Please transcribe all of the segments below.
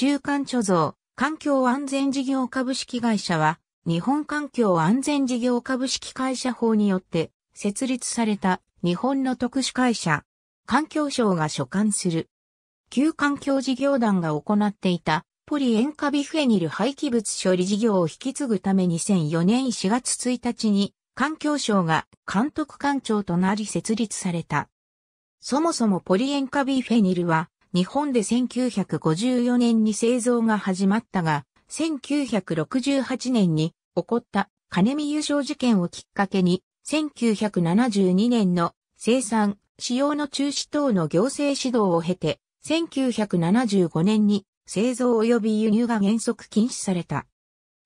中間貯蔵、環境安全事業株式会社は、日本環境安全事業株式会社法によって設立された日本の特殊会社、環境省が所管する。旧環境事業団が行っていたポリ塩化ビフェニル廃棄物処理事業を引き継ぐため2004年4月1日に環境省が監督官庁となり設立された。そもそもポリ塩化ビフェニルは日本で1954年に製造が始まったが、1968年に起こった金見優勝事件をきっかけに、1972年の生産、使用の中止等の行政指導を経て、1975年に製造及び輸入が原則禁止された。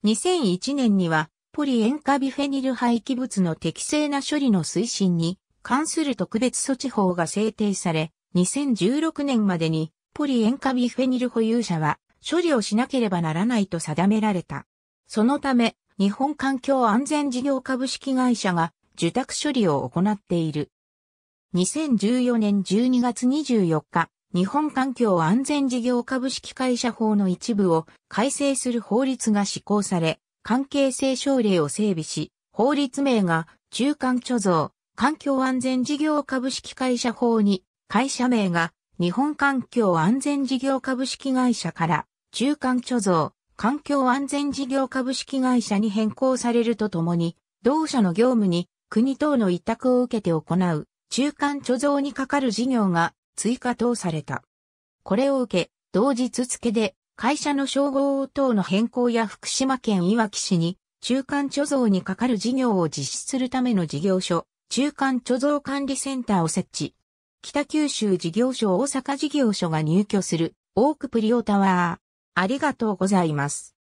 2001年には、ポリ塩化ビフェニル廃棄物の適正な処理の推進に関する特別措置法が制定され、2016年までにポリ塩化ビフェニル保有者は処理をしなければならないと定められた。そのため、日本環境安全事業株式会社が受託処理を行っている。2014年12月24日、日本環境安全事業株式会社法の一部を改正する法律が施行され、関係性省令を整備し、法律名が中間貯蔵、環境安全事業株式会社法に会社名が日本環境安全事業株式会社から中間貯蔵環境安全事業株式会社に変更されるとともに、同社の業務に国等の委託を受けて行う中間貯蔵にかかる事業が追加等された。これを受け、同日付で会社の称号等の変更や福島県いわき市に中間貯蔵にかかる事業を実施するための事業所、中間貯蔵管理センターを設置、北九州事業所大阪事業所が入居する、オークプリオタワー。ありがとうございます。